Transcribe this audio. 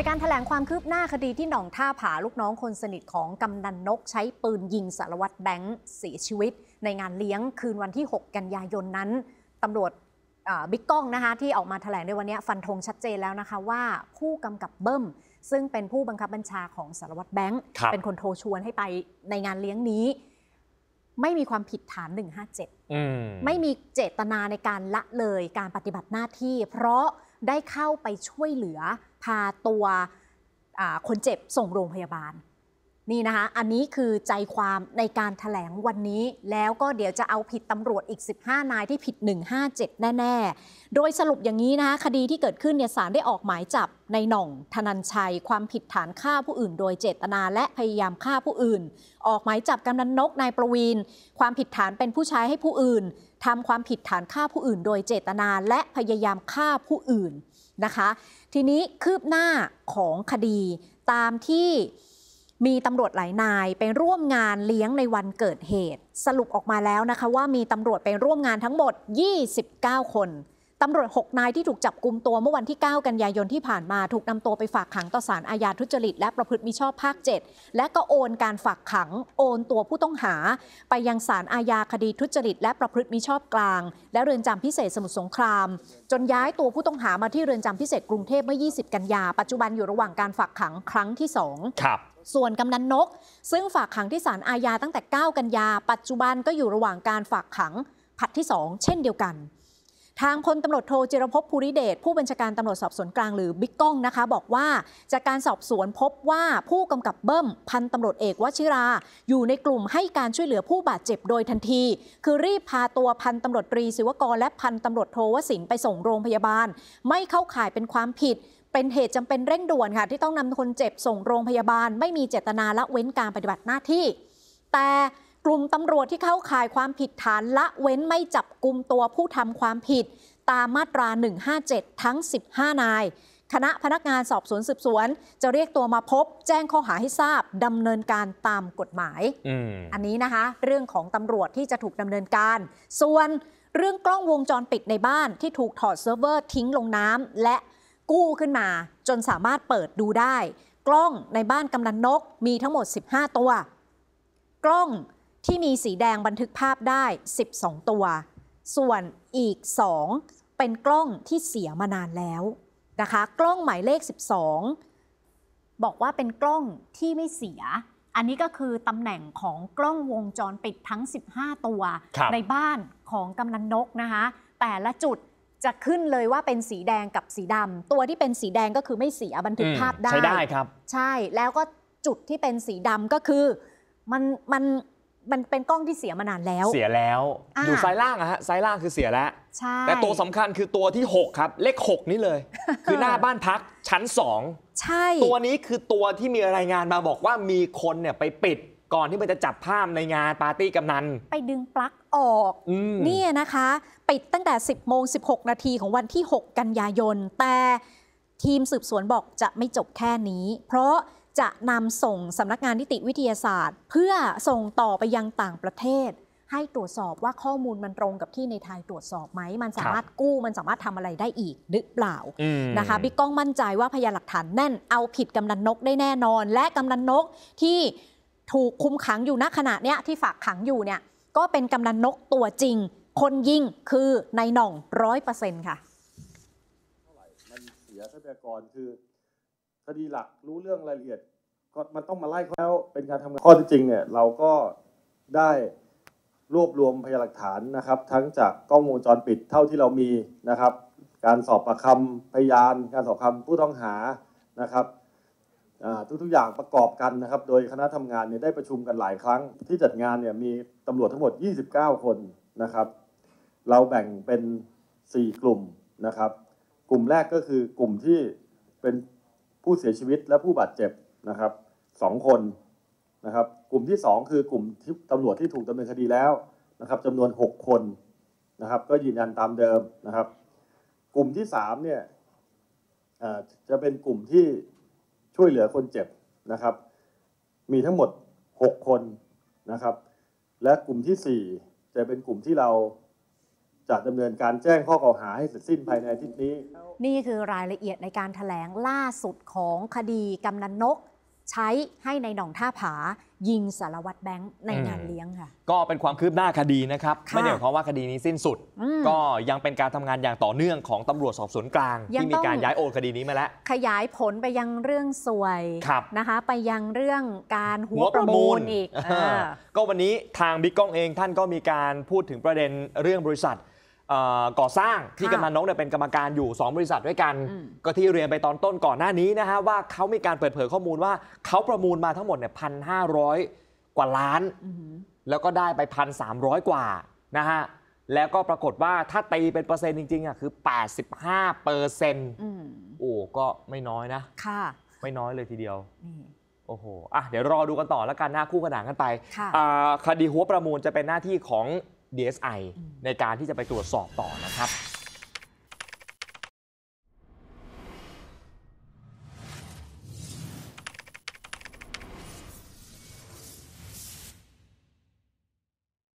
ในการถแถลงความคืบหน้าคดีที่ หนองท่าผาลูกน้องคนสนิทของกำนันนก ใช้ปืนยิงสารวัตรแบงค์เสียชีวิต ในงานเลี้ยงคืนวันที่ 6 กันยายนนั้นตำรวจบิ๊กก้องนะคะที่ออกมาถแถลงในวันนี้ฟันธงชัดเจนแล้วนะคะว่าผู้กำกับเบิ้มซึ่งเป็นผู้บังคับบัญชาของสารวัตรแบงค์ เป็นคนโทรชวนให้ไปในงานเลี้ยงนี้ ไม่มีความผิดฐาน 157ไม่มีเจตนาในการละเลยการปฏิบัติหน้าที่ เพราะได้เข้าไปช่วยเหลือพาตัวคนเจ็บส่งโรงพยาบาลนี่นะคะ อันนี้คือใจความในการถแถลงวันนี้ แล้วก็เดี๋ยวจะเอาผิดตำรวจอีก 15 นายที่ผิด 157 แน่ ๆ โดยสรุปอย่างนี้นะคะ คดีที่เกิดขึ้นเนี่ยสารได้ออกหมายจับในหน่องธนันชัย ความผิดฐานฆ่าผู้อื่น โดยเจตนาและพยายามฆ่าผู้อื่น ออกหมายจับกำนันนกนายประวินความผิดฐานเป็นผู้ใช้ให้ผู้อื่นทำความผิดฐานฆ่าผู้อื่น โดยเจตนาและพยายามฆ่าผู้อื่นนะคะ ทีนี้คืบหน้าของคดีตามที่มีตำรวจหลายนายไปร่วมงานเลี้ยงในวันเกิดเหตุ สรุปออกมาแล้วนะคะว่ามีตำรวจไปร่วมงานทั้งหมด 29 คนตำรวจ6นายที่ถูกจับกลุมตัวเมื่อวันที่ 9 กันยายนที่ผ่านมาถูกนำตัวไปฝากขังต่อศาลอาญาทุจริตและประพฤติมิชอบภาค 7 และก็โอนการฝากขังโอนตัวผู้ต้องหา ไปยังศาลอาญาคดีทุจริตและประพฤติมิชอบกลาง และเรือนจำพิเศษสมุทรสงคราม จนย้ายตัวผู้ต้องหามาที่เรือนจำพิเศษกรุงเทพเมื่อ 20 กันยา ปัจจุบันอยู่ระหว่างการฝากขังครั้งที่2ครับส่วนกำนันนกซึ่งฝากขังที่ศาลอาญาตั้งแต่ 9 กันยา ปัจจุบันก็อยู่ระหว่างการฝากขังผัดที่ 2 เช่นเดียวกันทางพลตำรวจโทจิรพภูริเดชผู้บัญชาการตำรวจสอบสวนกลางหรือบิ๊กก้องนะคะ บอกว่า จากการสอบสวนพบว่าผู้กำกับเบิ้มพันตำรวจเอกวชิรา อยู่ในกลุ่มให้การช่วยเหลือผู้บาดเจ็บโดยทันที คือรีบพาตัวพันตำรวจตรีศิวกร และพันตำรวจโทวสินไปส่งโรงพยาบาล ไม่เข้าข่ายเป็นความผิด เป็นเหตุจำเป็นเร่งด่วนค่ะที่ต้องนำคนเจ็บส่งโรงพยาบาลไม่มีเจตนาละเว้นการปฏิบัติหน้าที่ แต่กลุ่มตำรวจที่เข้าข่ายความผิดฐานละเว้นไม่จับกลุ่มตัวผู้ทำความผิดตามมาตรา 157 ทั้ง 15 นาย คณะพนักงานสอบสวนสืบสวน จะเรียกตัวมาพบ แจ้งข้อหาให้ทราบดำเนินการตามกฎหมายออันนี้นะคะ เรื่องของตำรวจที่จะถูกดำเนินการ ส่วนเรื่องกล้องวงจรปิดในบ้านที่ถูกถอดเซิร์ฟเวอร์ทิ้งลงน้ำและกู้ขึ้นมา จนสามารถเปิดดูได้ กล้องในบ้านกำนันนกมีทั้งหมด 15 ตัว กล้องที่มีสีแดงบันทึกภาพได้ 12 ตัว ส่วนอีก 2 เป็นกล้องที่เสียมานานแล้วนะคะ กล้องหมายเลข 12 บอกว่าเป็นกล้องที่ไม่เสีย อันนี้ก็คือตำแหน่งของกล้องวงจรปิดทั้ง 15 ตัวในบ้านของกำนันนกนะคะ แต่ละจุดจะขึ้นเลยว่าเป็นสีแดงกับสีดำ ตัวที่เป็นสีแดงก็คือไม่เสียบันทึกภาพได้ ใช่ได้ครับ ใช่แล้วก็จุดที่เป็นสีดำก็คือมันมันมันเป็นกล้องที่เสียมานานแล้ว เสียแล้วออยู่ซ้ายล่างอะฮะซ้ายล่างคือเสียแล้ว ใช่ แต่ตัวสำคัญคือตัวที่ 6 ครับ เลข6 นี่เลย คือหน้าบ้านพักชั้น 2 ใช่ ตัวนี้คือตัวที่มีรายงานมาบอกว่ามีคนเนี่ยไปปิดก่อนที่มันจะจับภาพในงานปาร์ตี้กำนันไปดึงปลั๊กออกอเนี่ยนะคะปิดตั้งแต่ 10โมง16นาทีของวันที่ 6 กันยายน แต่ทีมสืบสวนบอกจะไม่จบแค่นี้ เพราะจะนำส่งสำนักงานนิติวิทยาศาสตร์ เพื่อส่งต่อไปยังต่างประเทศ ให้ตรวจสอบว่าข้อมูลมันตรงกับที่ในไทยตรวจสอบไหม มันสามารถกู้มันสามารถทำอะไรได้อีกหรือเปล่านะคะ บิ๊กก้องมั่นใจว่าพยานหลักฐานแน่นเอาผิดกำนันนกได้แน่นอน และกำนันนกที่ถูกคุมขังอยู่ณขณะเนี้ยที่ฝากขังอยู่เนี่ยก็เป็นกำนันนกตัวจริง คนยิงคือในหน่องร้อยเปอร์เซ็นต์ค่ะเท่าไหร่มันเสียทรัพยากรคือคดีหลักรู้เรื่องรายละเอียดก็มันต้องมาไล่เขาแล้วเป็นการทำงานข้อที่จริงเนี่ยเราก็ได้รวบรวมพยานหลักฐานนะครับ ทั้งจากกล้องวงจรปิดเท่าที่เรามีนะครับ การสอบประคำพยาน การสอบคำผู้ต้องหานะครับทุกทุกอย่างประกอบกันนะครับ โดยคณะทำงานเนี่ยได้ประชุมกันหลายครั้งที่จัดงานเนี่ยมีตำรวจทั้งหมด 29 คนนะครับ เราแบ่งเป็น 4 กลุ่มนะครับ กลุ่มแรกก็คือกลุ่มที่เป็นผู้เสียชีวิตและผู้บาดเจ็บนะครับสองคนนะครับ กลุ่มที่ 2 คือกลุ่มที่ตำรวจที่ถูกดำเนินคดีแล้วนะครับจำนวน6คนนะครับ ก็ยืนยันตามเดิมนะครับ กลุ่มที่3เนี่ยจะเป็นกลุ่มที่ช่วยเหลือคนเจ็บนะครับ มีทั้งหมด 6 คนนะครับ และกลุ่มที่ 4 จะเป็นกลุ่มที่เราจะดำเนินการแจ้งข้อกล่าวหาให้เสร็จสิ้นภายในอาทิตย์นี้ นี่คือรายละเอียดในการถแถลงล่าสุดของคดีกำนันนก ใช้ให้ในหนองท่าผา ยิงสารวัตรแบงค์ในงานเลี้ยงค่ะ ก็เป็นความคืบหน้าคดีนะครับ ไม่ได้หมายความว่าคดีนี้สิ้นสุดก็ยังเป็นการทำงานอย่างต่อเนื่องของตำรวจสอบสวนกลางงที่มีการย้ายโอนคดีนี้มาแล้วขยายผลไปยังเรื่องสวยนะคะไปยังเรื่องการหัวประมูลอีกอก็วันนี้ทางบิ๊กก้องเองท่านก็มีการพูดถึงประเด็นเรื่องบริษัทก่อสร้างที่กำนันนกเนี่ยเป็นกรรมการอยู่ 2 บริษัทด้วยกันก็ที่เรียนไปตอนต้นก่อนหน้านี้นะฮะ ว่าเขามีการเปิดเผยข้อมูลว่า เขาประมูลมาทั้งหมดเนี่ยพันห้าร้อยกว่าล้าน แล้วก็ได้ไปพันสามร้อยกว่านะฮะ แล้วก็ปรากฏว่าถ้าตีเป็นเปอร์เซ็นต์จริงๆอ่ะคือ 85เปอร์เซ็นต์โอ้ก็ไม่น้อยนะ ค่ะ ไม่น้อยเลยทีเดียวโอ้โหอ่ะเดี๋ยวรอดูกันต่อแล้วกันหน้าคู่ขนานกันไปคคดีหัวประมูลจะเป็นหน้าที่ของ DSI ในการที่จะไปตรวจสอบต่อนะครับ